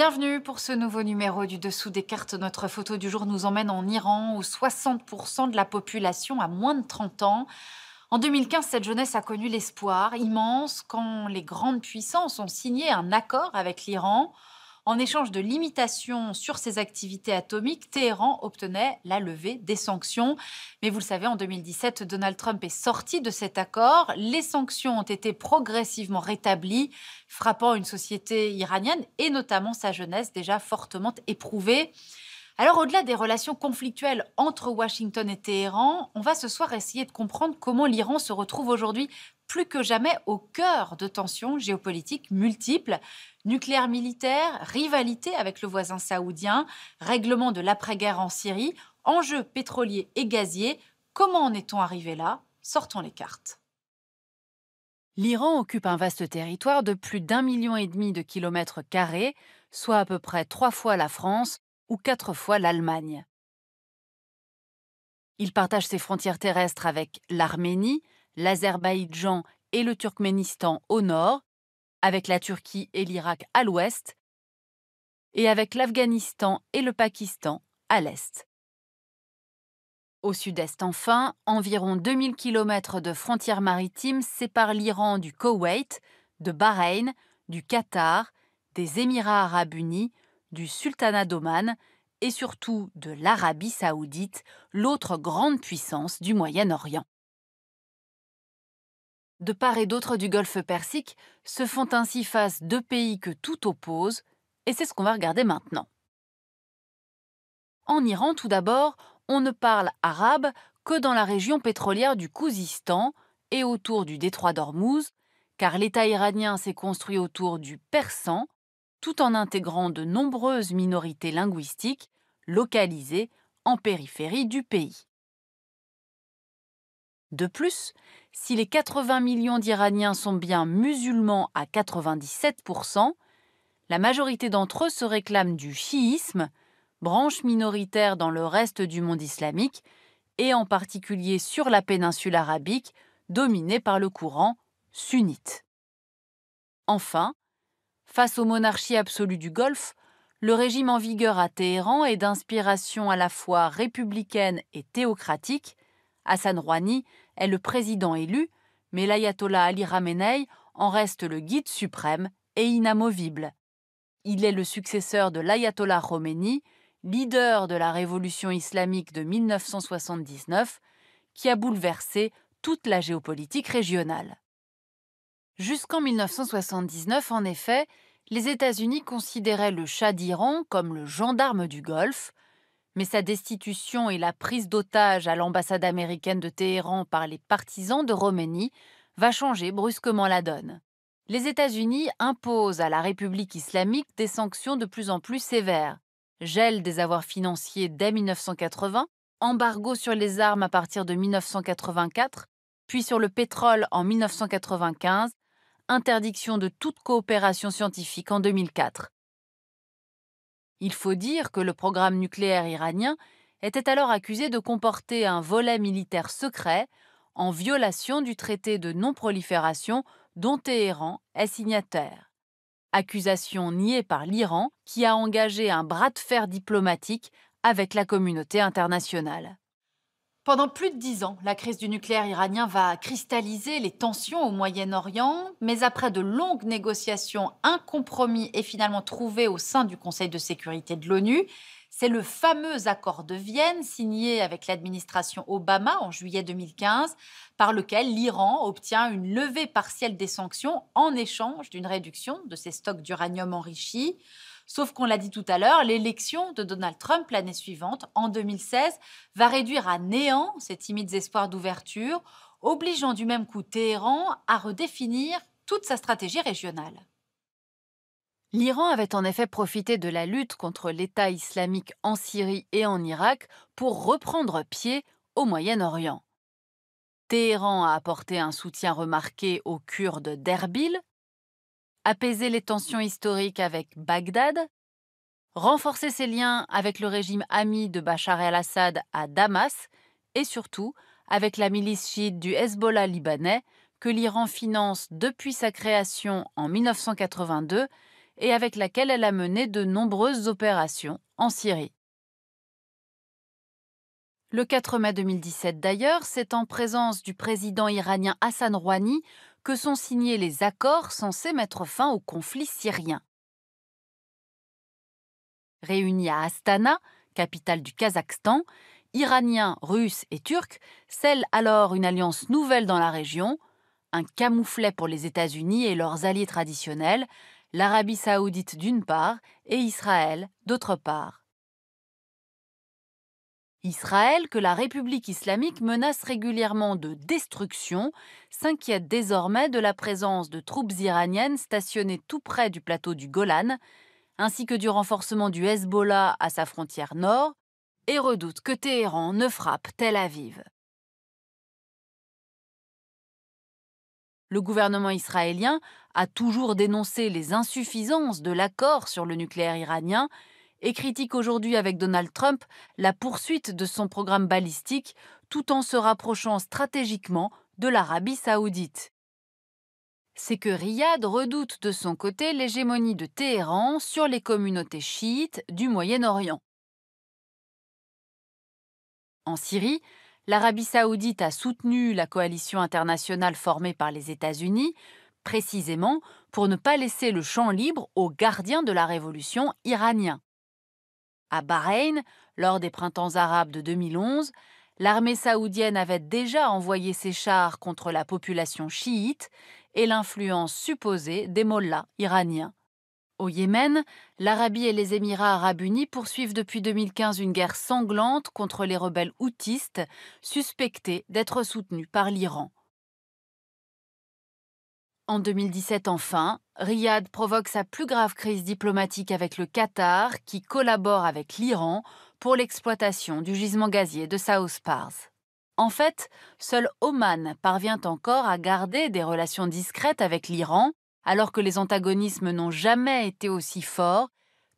Bienvenue pour ce nouveau numéro du Dessous des cartes. Notre photo du jour nous emmène en Iran où 60% de la population a moins de 30 ans. En 2015, cette jeunesse a connu l'espoir immense quand les grandes puissances ont signé un accord avec l'Iran en échange de limitations sur ses activités atomiques, Téhéran obtenait la levée des sanctions. Mais vous le savez, en 2017, Donald Trump est sorti de cet accord. Les sanctions ont été progressivement rétablies, frappant une société iranienne et notamment sa jeunesse déjà fortement éprouvée. Alors au-delà des relations conflictuelles entre Washington et Téhéran, on va ce soir essayer de comprendre comment l'Iran se retrouve aujourd'hui plus que jamais au cœur de tensions géopolitiques multiples, nucléaire militaire, rivalité avec le voisin saoudien, règlement de l'après-guerre en Syrie, enjeux pétroliers et gaziers. Comment en est-on arrivé là Sortons les cartes. L'Iran occupe un vaste territoire de plus d'un million et demi de kilomètres carrés, soit à peu près trois fois la France ou quatre fois l'Allemagne. Il partage ses frontières terrestres avec l'Arménie, l'Azerbaïdjan et le Turkménistan au nord, avec la Turquie et l'Irak à l'ouest, et avec l'Afghanistan et le Pakistan à l'est. Au sud-est enfin, environ 2000 km de frontières maritimes séparent l'Iran du Koweït, de Bahreïn, du Qatar, des Émirats arabes unis, du Sultanat d'Oman et surtout de l'Arabie saoudite, l'autre grande puissance du Moyen-Orient de part et d'autre du golfe Persique, se font ainsi face deux pays que tout oppose, et c'est ce qu'on va regarder maintenant. En Iran, tout d'abord, on ne parle arabe que dans la région pétrolière du Kouzistan et autour du détroit d'Ormuz, car l'État iranien s'est construit autour du persan, tout en intégrant de nombreuses minorités linguistiques localisées en périphérie du pays. De plus, si les 80 millions d'Iraniens sont bien musulmans à 97%, la majorité d'entre eux se réclament du chiisme, branche minoritaire dans le reste du monde islamique, et en particulier sur la péninsule arabique, dominée par le courant sunnite. Enfin, face aux monarchies absolues du Golfe, le régime en vigueur à Téhéran est d'inspiration à la fois républicaine et théocratique. Hassan Rouhani est le président élu, mais l'ayatollah Ali Khamenei en reste le guide suprême et inamovible. Il est le successeur de l'ayatollah Khomeini, leader de la révolution islamique de 1979, qui a bouleversé toute la géopolitique régionale. Jusqu'en 1979, en effet, les États-Unis considéraient le Shah d'Iran comme le gendarme du Golfe, mais sa destitution et la prise d'otage à l'ambassade américaine de Téhéran par les partisans de Roménie va changer brusquement la donne. Les États-Unis imposent à la République islamique des sanctions de plus en plus sévères. Gel des avoirs financiers dès 1980, embargo sur les armes à partir de 1984, puis sur le pétrole en 1995, interdiction de toute coopération scientifique en 2004. Il faut dire que le programme nucléaire iranien était alors accusé de comporter un volet militaire secret en violation du traité de non-prolifération dont Téhéran est signataire. Accusation niée par l'Iran qui a engagé un bras de fer diplomatique avec la communauté internationale. Pendant plus de dix ans, la crise du nucléaire iranien va cristalliser les tensions au Moyen-Orient, mais après de longues négociations, un compromis est finalement trouvé au sein du Conseil de sécurité de l'ONU. C'est le fameux accord de Vienne signé avec l'administration Obama en juillet 2015, par lequel l'Iran obtient une levée partielle des sanctions en échange d'une réduction de ses stocks d'uranium enrichi. Sauf qu'on l'a dit tout à l'heure, l'élection de Donald Trump l'année suivante, en 2016, va réduire à néant ces timides espoirs d'ouverture, obligeant du même coup Téhéran à redéfinir toute sa stratégie régionale. L'Iran avait en effet profité de la lutte contre l'État islamique en Syrie et en Irak pour reprendre pied au Moyen-Orient. Téhéran a apporté un soutien remarqué aux Kurdes d'Erbil, apaisé les tensions historiques avec Bagdad, renforcé ses liens avec le régime ami de Bachar el-Assad à Damas et surtout avec la milice chiite du Hezbollah libanais que l'Iran finance depuis sa création en 1982 et avec laquelle elle a mené de nombreuses opérations en Syrie. Le 4 mai 2017 d'ailleurs, c'est en présence du président iranien Hassan Rouhani que sont signés les accords censés mettre fin au conflit syrien. Réunis à Astana, capitale du Kazakhstan, Iraniens, Russes et Turcs scellent alors une alliance nouvelle dans la région, un camouflet pour les États-Unis et leurs alliés traditionnels, l'Arabie saoudite d'une part et Israël d'autre part. Israël, que la République islamique menace régulièrement de destruction, s'inquiète désormais de la présence de troupes iraniennes stationnées tout près du plateau du Golan, ainsi que du renforcement du Hezbollah à sa frontière nord, et redoute que Téhéran ne frappe Tel Aviv. Le gouvernement israélien a toujours dénoncé les insuffisances de l'accord sur le nucléaire iranien et critique aujourd'hui avec Donald Trump la poursuite de son programme balistique tout en se rapprochant stratégiquement de l'Arabie saoudite. C'est que Riyad redoute de son côté l'hégémonie de Téhéran sur les communautés chiites du Moyen-Orient. En Syrie, l'Arabie saoudite a soutenu la coalition internationale formée par les États-Unis, précisément pour ne pas laisser le champ libre aux gardiens de la révolution iranien. À Bahreïn, lors des printemps arabes de 2011, l'armée saoudienne avait déjà envoyé ses chars contre la population chiite et l'influence supposée des mollahs iraniens au Yémen, l'Arabie et les Émirats arabes unis poursuivent depuis 2015 une guerre sanglante contre les rebelles houthistes, suspectés d'être soutenus par l'Iran. En 2017 enfin, Riyad provoque sa plus grave crise diplomatique avec le Qatar, qui collabore avec l'Iran pour l'exploitation du gisement gazier de South Pars. En fait, seul Oman parvient encore à garder des relations discrètes avec l'Iran, alors que les antagonismes n'ont jamais été aussi forts,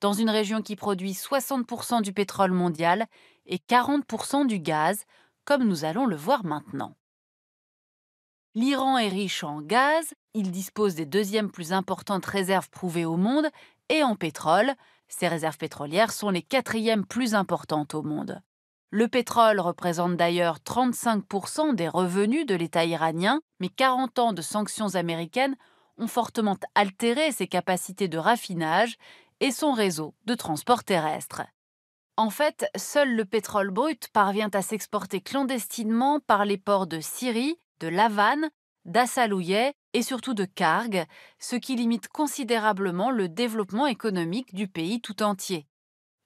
dans une région qui produit 60% du pétrole mondial et 40% du gaz, comme nous allons le voir maintenant. L'Iran est riche en gaz, il dispose des deuxièmes plus importantes réserves prouvées au monde, et en pétrole, ces réserves pétrolières sont les quatrièmes plus importantes au monde. Le pétrole représente d'ailleurs 35% des revenus de l'État iranien, mais 40 ans de sanctions américaines ont fortement altéré ses capacités de raffinage et son réseau de transport terrestre. En fait, seul le pétrole brut parvient à s'exporter clandestinement par les ports de Syrie, de Lavane, d'Assalouyeh et surtout de Cargue, ce qui limite considérablement le développement économique du pays tout entier.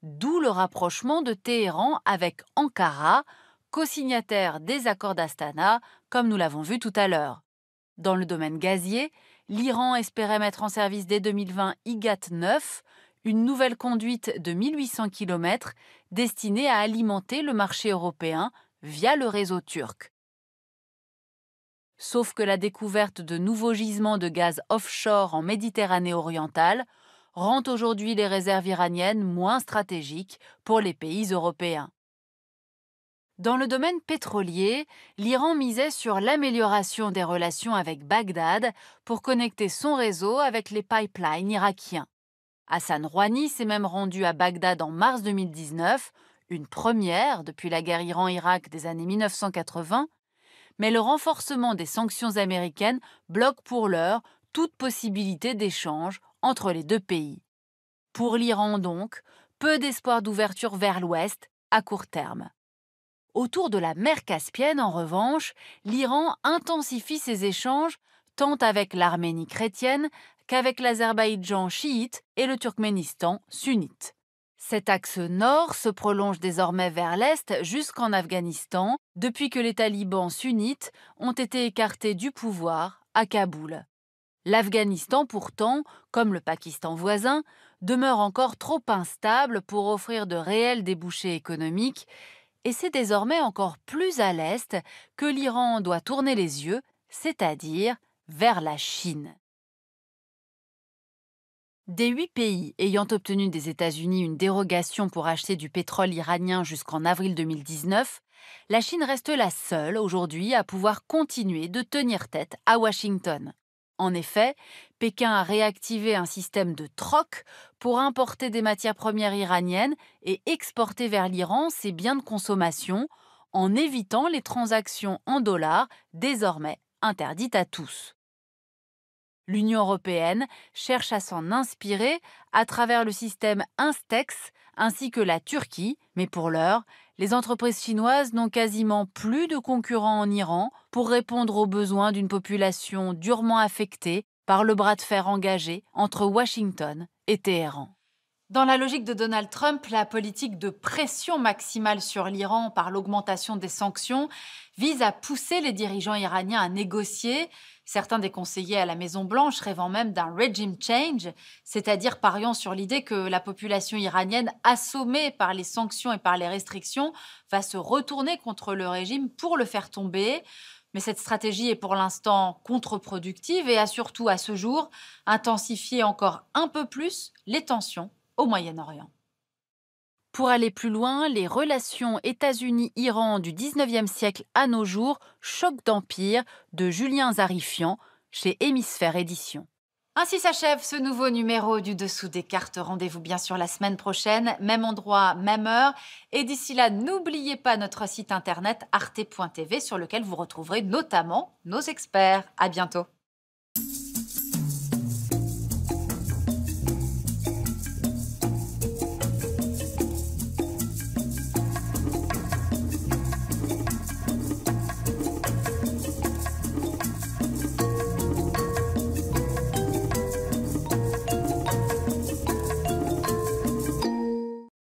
D'où le rapprochement de Téhéran avec Ankara, co-signataire des accords d'Astana, comme nous l'avons vu tout à l'heure. Dans le domaine gazier, L'Iran espérait mettre en service dès 2020 IGAT 9, une nouvelle conduite de 1800 km destinée à alimenter le marché européen via le réseau turc. Sauf que la découverte de nouveaux gisements de gaz offshore en Méditerranée orientale rend aujourd'hui les réserves iraniennes moins stratégiques pour les pays européens. Dans le domaine pétrolier, l'Iran misait sur l'amélioration des relations avec Bagdad pour connecter son réseau avec les pipelines irakiens. Hassan Rouhani s'est même rendu à Bagdad en mars 2019, une première depuis la guerre Iran-Irak des années 1980, mais le renforcement des sanctions américaines bloque pour l'heure toute possibilité d'échange entre les deux pays. Pour l'Iran donc, peu d'espoir d'ouverture vers l'Ouest à court terme. Autour de la mer Caspienne, en revanche, l'Iran intensifie ses échanges tant avec l'Arménie chrétienne qu'avec l'Azerbaïdjan chiite et le Turkménistan sunnite. Cet axe nord se prolonge désormais vers l'est jusqu'en Afghanistan, depuis que les talibans sunnites ont été écartés du pouvoir à Kaboul. L'Afghanistan pourtant, comme le Pakistan voisin, demeure encore trop instable pour offrir de réels débouchés économiques et c'est désormais encore plus à l'est que l'Iran doit tourner les yeux, c'est-à-dire vers la Chine. Des huit pays ayant obtenu des États-Unis une dérogation pour acheter du pétrole iranien jusqu'en avril 2019, la Chine reste la seule aujourd'hui à pouvoir continuer de tenir tête à Washington. En effet, Pékin a réactivé un système de troc pour importer des matières premières iraniennes et exporter vers l'Iran ses biens de consommation en évitant les transactions en dollars désormais interdites à tous. L'Union européenne cherche à s'en inspirer à travers le système Instex ainsi que la Turquie, mais pour l'heure, les entreprises chinoises n'ont quasiment plus de concurrents en Iran pour répondre aux besoins d'une population durement affectée par le bras de fer engagé entre Washington et Téhéran. Dans la logique de Donald Trump, la politique de pression maximale sur l'Iran par l'augmentation des sanctions vise à pousser les dirigeants iraniens à négocier. Certains des conseillers à la Maison-Blanche rêvant même d'un regime change, c'est-à-dire pariant sur l'idée que la population iranienne, assommée par les sanctions et par les restrictions, va se retourner contre le régime pour le faire tomber. Mais cette stratégie est pour l'instant contre-productive et a surtout, à ce jour, intensifié encore un peu plus les tensions au Moyen-Orient. Pour aller plus loin, les relations États-Unis-Iran du 19e siècle à nos jours, Choc d'Empire de Julien Zarifian chez Hémisphère Édition. Ainsi s'achève ce nouveau numéro du Dessous des cartes. Rendez-vous bien sûr la semaine prochaine, même endroit, même heure. Et d'ici là, n'oubliez pas notre site internet arte.tv sur lequel vous retrouverez notamment nos experts. À bientôt.